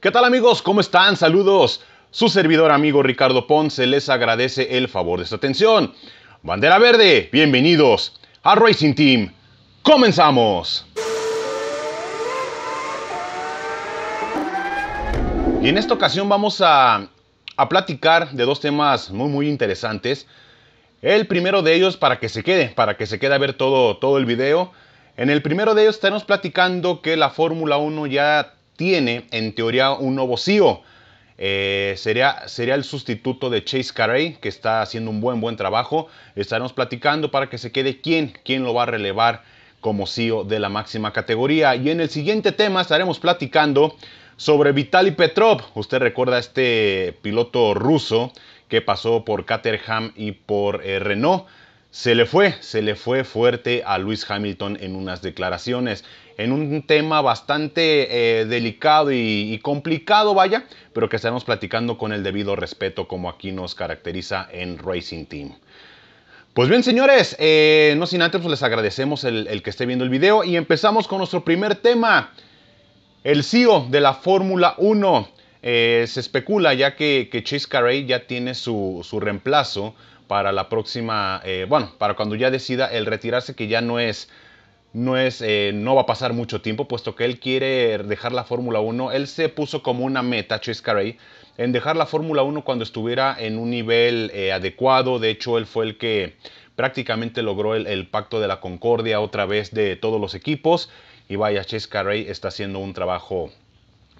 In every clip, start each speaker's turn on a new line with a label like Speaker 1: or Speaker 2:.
Speaker 1: ¿Qué tal amigos? ¿Cómo están? Saludos. Su servidor amigo Ricardo Ponce les agradece el favor de su atención. Bandera Verde, bienvenidos a Racing Team. ¡Comenzamos! Y en esta ocasión vamos a, platicar de dos temas muy muy interesantes. El primero de ellos para que se quede, para que se quede a ver todo, todo el video. En el primero de ellos estaremos platicando que la Fórmula 1 ya tiene en teoría un nuevo CEO. Eh, sería, sería, el sustituto de Chase Carey, que está haciendo un buen, buen trabajo. Estaremos platicando para que se quede quién, quién lo va a relevar como CEO de la máxima categoría. Y en el siguiente tema estaremos platicando sobre Vitaly Petrov. Usted recuerda a este piloto ruso que pasó por Caterham y por eh, Renault. Se le fue, se le fue fuerte a Luis Hamilton en unas declaraciones, en un tema bastante eh, delicado y, complicado, vaya, pero que estaremos platicando con el debido respeto como aquí nos caracteriza en Racing Team. Pues bien, señores, eh, no sin antes pues les agradecemos el, que esté viendo el video y empezamos con nuestro primer tema, el CEO de la Fórmula 1. Eh, se especula ya que, que Chase Carey ya tiene su, su, reemplazo para la próxima, eh, bueno, para cuando ya decida el retirarse, que ya no es, no es, eh, no va a pasar mucho tiempo, puesto que él quiere dejar la Fórmula 1. Él se puso como una meta, Chase Carey, en dejar la Fórmula 1 cuando estuviera en un nivel eh, adecuado. De hecho, él fue el que prácticamente logró el, pacto de la concordia otra vez de todos los equipos. Y vaya, Chase Carey está haciendo un trabajo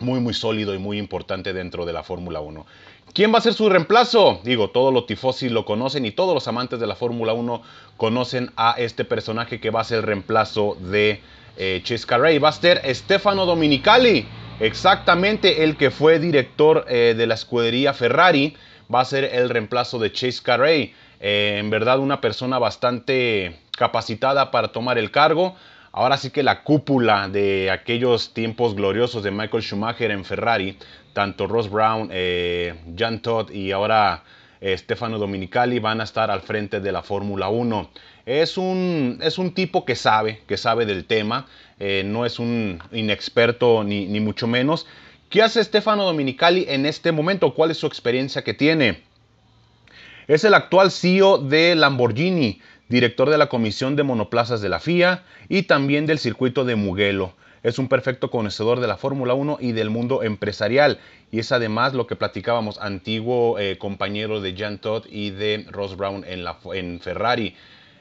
Speaker 1: muy, muy sólido y muy importante dentro de la Fórmula 1. ¿Quién va a ser su reemplazo? Digo, todos los tifosis lo conocen y todos los amantes de la Fórmula 1 conocen a este personaje que va a ser el reemplazo de eh, Chase Carrey. Va a ser Stefano Dominicali, exactamente el que fue director eh, de la escudería Ferrari. Va a ser el reemplazo de Chase Carey. Eh, en verdad, una persona bastante capacitada para tomar el cargo. Ahora sí que la cúpula de aquellos tiempos gloriosos de Michael Schumacher en Ferrari, tanto Ross Brown, eh, Jan Todd y ahora eh, Stefano Dominicali van a estar al frente de la Fórmula 1. Es un, es un tipo que sabe, que sabe del tema, eh, no es un inexperto ni, ni mucho menos. ¿Qué hace Stefano Dominicali en este momento? ¿Cuál es su experiencia que tiene? Es el actual CEO de Lamborghini director de la Comisión de Monoplazas de la FIA y también del circuito de Mugello. Es un perfecto conocedor de la Fórmula 1 y del mundo empresarial y es además lo que platicábamos, antiguo eh, compañero de Jan Todd y de Ross Brown en, Ferrari.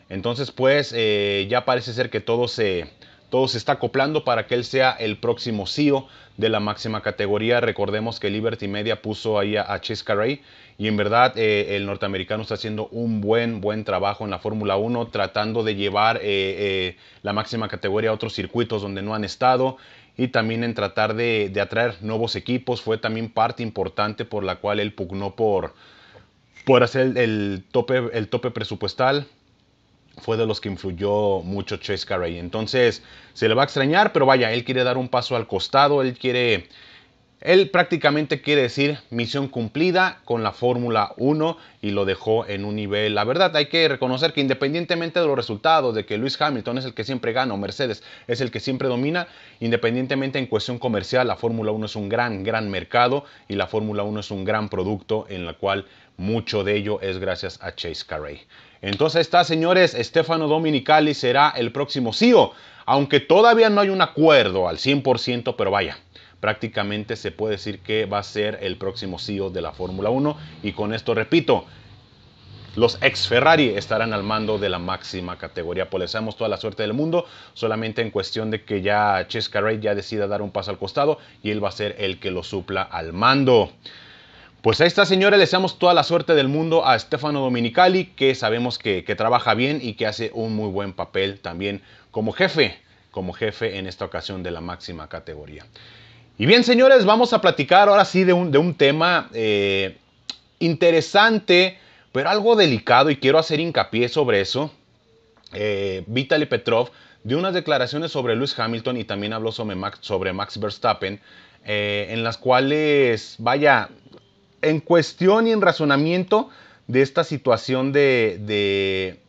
Speaker 1: Entonces pues eh, ya parece ser que todo se, todo se está acoplando para que él sea el próximo CEO de la máxima categoría. Recordemos que Liberty Media puso ahí a, Chase y en verdad eh, el norteamericano está haciendo un buen, buen trabajo en la Fórmula 1, tratando de llevar eh, eh, la máxima categoría a otros circuitos donde no han estado y también en tratar de, atraer nuevos equipos. Fue también parte importante por la cual él pugnó por, hacer tope, el tope presupuestal fue de los que influyó mucho Chase Carey. Entonces se le va a extrañar, pero vaya, él quiere dar un paso al costado, él quiere él prácticamente quiere decir misión cumplida con la Fórmula 1 y lo dejó en un nivel. La verdad, hay que reconocer que independientemente de los resultados, de que Luis Hamilton es el que siempre gana o Mercedes es el que siempre domina, independientemente en cuestión comercial, la Fórmula 1 es un gran, gran mercado y la Fórmula 1 es un gran producto en la cual mucho de ello es gracias a Chase Carey. Entonces está, señores, Stefano Dominicali será el próximo CEO, aunque todavía no hay un acuerdo al 100%, pero vaya prácticamente se puede decir que va a ser el próximo CEO de la Fórmula 1. Y con esto repito, los ex Ferrari estarán al mando de la máxima categoría. Pues les damos toda la suerte del mundo, solamente en cuestión de que ya Ray ya decida dar un paso al costado y él va a ser el que lo supla al mando. Pues a esta señora le deseamos toda la suerte del mundo a Stefano Dominicali, que sabemos que, que trabaja bien y que hace un muy buen papel también como jefe, como jefe en esta ocasión de la máxima categoría. Y bien, señores, vamos a platicar ahora sí de un, de un tema eh, interesante, pero algo delicado, y quiero hacer hincapié sobre eso. Eh, Vitaly Petrov dio unas declaraciones sobre Lewis Hamilton y también habló sobre Max, sobre Max Verstappen, eh, en las cuales, vaya, en cuestión y en razonamiento de esta situación de, de,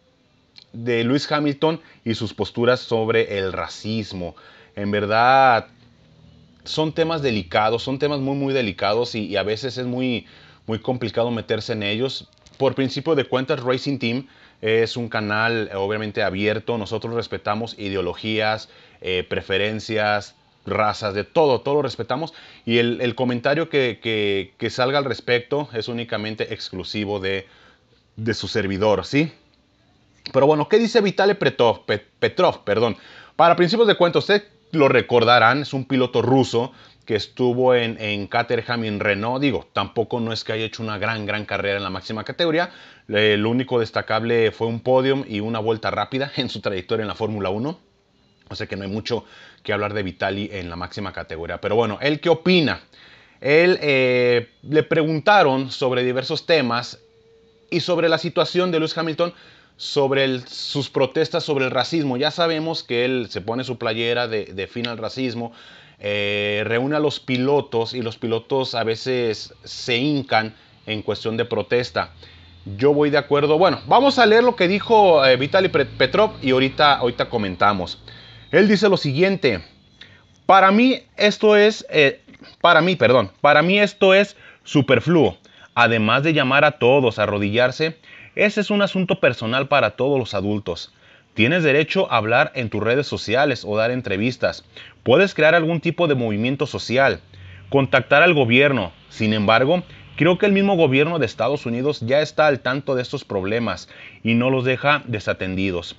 Speaker 1: de Lewis Hamilton y sus posturas sobre el racismo. En verdad, son temas delicados, son temas muy, muy delicados y, a veces es muy, muy complicado meterse en ellos. Por principio de cuentas, Racing Team es un canal obviamente abierto. Nosotros respetamos ideologías, eh, preferencias, razas, de todo, todo lo respetamos. Y el, comentario que, salga al respecto es únicamente exclusivo de, su servidor, ¿sí? Pero bueno, ¿qué dice Vitale Petrov? perdón. Para principios de cuentas, usted lo recordarán, es un piloto ruso que estuvo en, en, Caterham y en Renault. Digo, tampoco no es que haya hecho una gran, gran carrera en la máxima categoría. lo único destacable fue un podium y una vuelta rápida en su trayectoria en la Fórmula 1. O sea que no hay mucho que hablar de Vitali en la máxima categoría. Pero bueno, ¿él qué opina? Él eh, le preguntaron sobre diversos temas y sobre la situación de Lewis Hamilton sobre sus protestas sobre el racismo. Ya sabemos que él se pone su playera de, fin al racismo, eh, reúne a los pilotos y los pilotos a veces se hincan en cuestión de protesta. Yo voy de acuerdo. Bueno, vamos a leer lo que dijo eh, Vitaly Petrov y ahorita, ahorita comentamos. Él dice lo siguiente. Para mí esto es, eh, para mí, perdón, para mí esto es superfluo. Además de llamar a todos a arrodillarse, ese es un asunto personal para todos los adultos. Tienes derecho a hablar en tus redes sociales o dar entrevistas. Puedes crear algún tipo de movimiento social. Contactar al gobierno. Sin embargo, creo que el mismo gobierno de Estados Unidos ya está al tanto de estos problemas y no los deja desatendidos.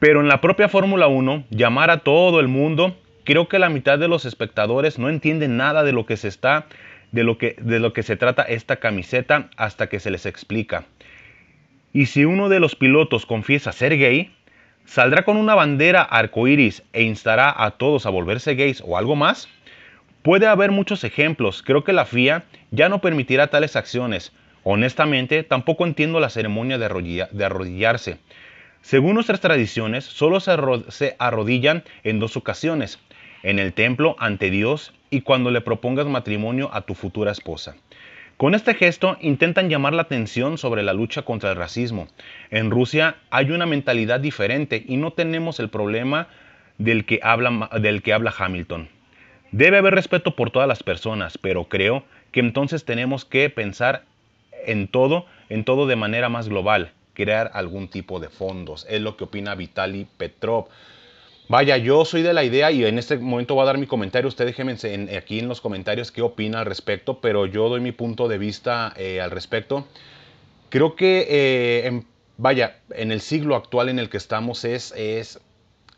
Speaker 1: Pero en la propia Fórmula 1, llamar a todo el mundo, creo que la mitad de los espectadores no entienden nada de lo que se está de lo que de lo que se trata esta camiseta hasta que se les explica. Y si uno de los pilotos confiesa ser gay, saldrá con una bandera arcoíris e instará a todos a volverse gays o algo más? Puede haber muchos ejemplos, creo que la FIA ya no permitirá tales acciones. Honestamente, tampoco entiendo la ceremonia de, arrodillarse. Según nuestras tradiciones, solo se arrodillan en dos ocasiones, en el templo ante Dios y cuando le propongas matrimonio a tu futura esposa. Con este gesto intentan llamar la atención sobre la lucha contra el racismo. En Rusia hay una mentalidad diferente y no tenemos el problema del que habla, Hamilton. Debe haber respeto por todas las personas, pero creo que entonces tenemos que pensar en todo, en todo de manera más global, crear algún tipo de fondos. Es lo que opina Vitaly Petrov. Vaya, yo soy de la idea y en este momento voy a dar mi comentario. Usted déjeme aquí en los comentarios qué opina al respecto, pero yo doy mi punto de vista eh, al respecto. Creo que, eh, vaya, en el siglo actual en el que estamos es, es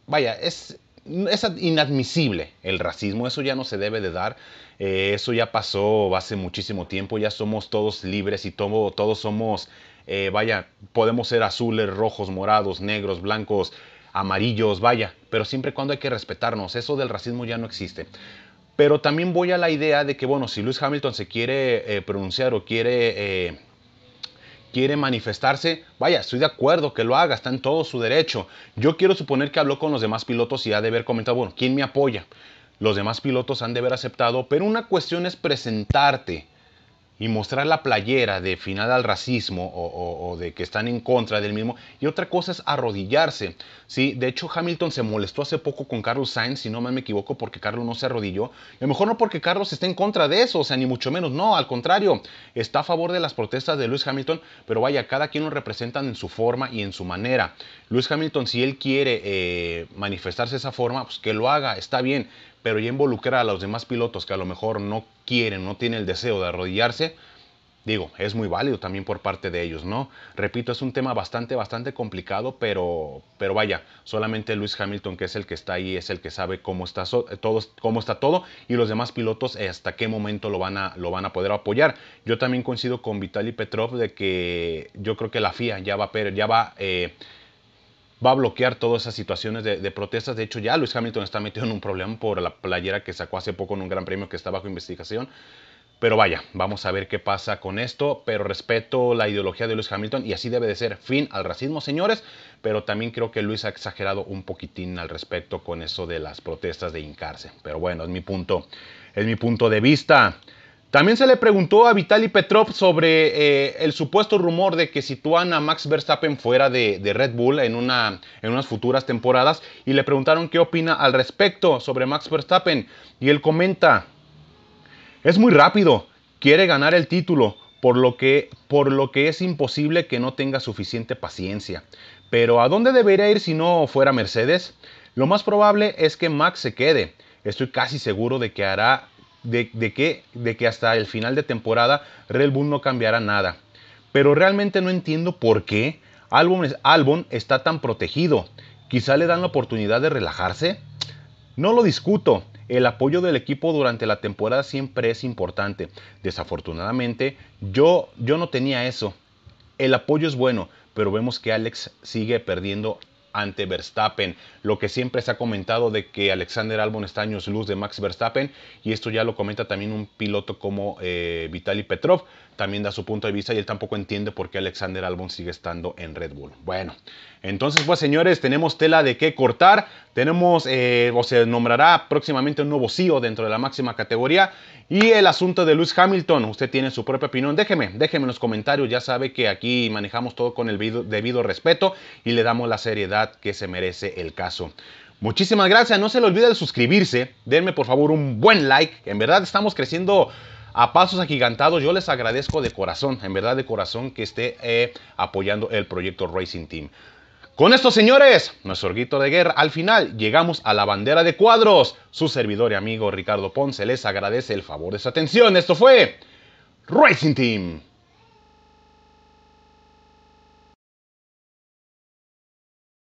Speaker 1: vaya, es, es inadmisible el racismo, eso ya no se debe de dar, eh, eso ya pasó hace muchísimo tiempo, ya somos todos libres y todos somos, vaya, podemos ser azules, rojos, morados, negros, blancos, amarillos, vaya, pero siempre y cuando hay que respetarnos, eso del racismo ya no existe. Pero también voy a la idea de que, bueno, si Luis Hamilton se quiere eh, pronunciar o quiere, eh, quiere manifestarse, vaya, estoy de acuerdo que lo haga, está en todo su derecho. Yo quiero suponer que habló con los demás pilotos y ha de haber comentado, bueno, ¿quién me apoya? Los demás pilotos han de haber aceptado, pero una cuestión es presentarte y mostrar la playera de final al racismo o, de que están en contra del mismo. Y otra cosa es arrodillarse. ¿sí? De hecho, Hamilton se molestó hace poco con Carlos Sainz, si no me equivoco, porque Carlos no se arrodilló. a lo mejor no porque Carlos esté en contra de eso, o sea, ni mucho menos. No, al contrario, está a favor de las protestas de Luis Hamilton, pero vaya, cada quien lo representan en su forma y en su manera. Luis Hamilton, si él quiere eh, manifestarse de esa forma, pues que lo haga, está bien, pero ya involucrar a los demás pilotos que a lo mejor no quieren, no tiene el deseo de arrodillarse, digo, es muy válido también por parte de ellos, ¿no? Repito, es un tema bastante, bastante complicado, pero, pero vaya, solamente Luis Hamilton, que es el que está ahí, es el que sabe cómo está, eh, todo, cómo está todo y los demás pilotos eh, hasta qué momento lo van, a, lo van a poder apoyar. Yo también coincido con Vitaly Petrov de que yo creo que la FIA ya va pero Ya va, eh, va a bloquear todas esas situaciones de, protestas. De hecho, ya Luis Hamilton está metido en un problema por la playera que sacó hace poco en un gran premio que está bajo investigación. Pero vaya, vamos a ver qué pasa con esto, pero respeto la ideología de Luis Hamilton y así debe de ser fin al racismo, señores, pero también creo que Luis ha exagerado un poquitín al respecto con eso de las protestas de hincarse. Pero bueno, es mi punto, es mi punto de vista. También se le preguntó a Vitaly Petrov sobre eh, el supuesto rumor de que sitúan a Max Verstappen fuera de, Red Bull en, unas futuras temporadas y le preguntaron qué opina al respecto sobre Max Verstappen y él comenta, es muy rápido, quiere ganar el título, por lo que, por lo que es imposible que no tenga suficiente paciencia. Pero ¿a dónde debería ir si no fuera Mercedes? Lo más probable es que Max se quede. Estoy casi seguro de que hará de, que, de que hasta el final de temporada Red Bull no cambiará nada. Pero realmente no entiendo por qué Albon, está tan protegido. Quizá le dan la oportunidad de relajarse. No lo discuto. El apoyo del equipo durante la temporada siempre es importante. Desafortunadamente, yo, yo no tenía eso. El apoyo es bueno, pero vemos que Alex sigue perdiendo ante Verstappen. Lo que siempre se ha comentado de que Alexander Albon está años luz de Max Verstappen y esto ya lo comenta también un piloto como eh, Vitaly Petrov. También da su punto de vista y él tampoco entiende por qué Alexander Albon sigue estando en Red Bull. Bueno, entonces pues señores, tenemos tela de qué cortar. Tenemos eh, o se nombrará próximamente un nuevo CEO dentro de la máxima categoría y el asunto de Lewis Hamilton, usted tiene su propia opinión, déjeme, déjeme en los comentarios, ya sabe que aquí manejamos todo con el debido respeto y le damos la seriedad que se merece el caso. Muchísimas gracias, no se le olvide de suscribirse, denme por favor un buen like, en verdad estamos creciendo a pasos agigantados. Yo les agradezco de corazón, en verdad de corazón, que esté eh, apoyando el proyecto Racing Team. Con esto, señores, nuestro grito de guerra. Al final llegamos a la bandera de cuadros. Su servidor y amigo Ricardo Ponce les agradece el favor de su atención. Esto fue Racing Team.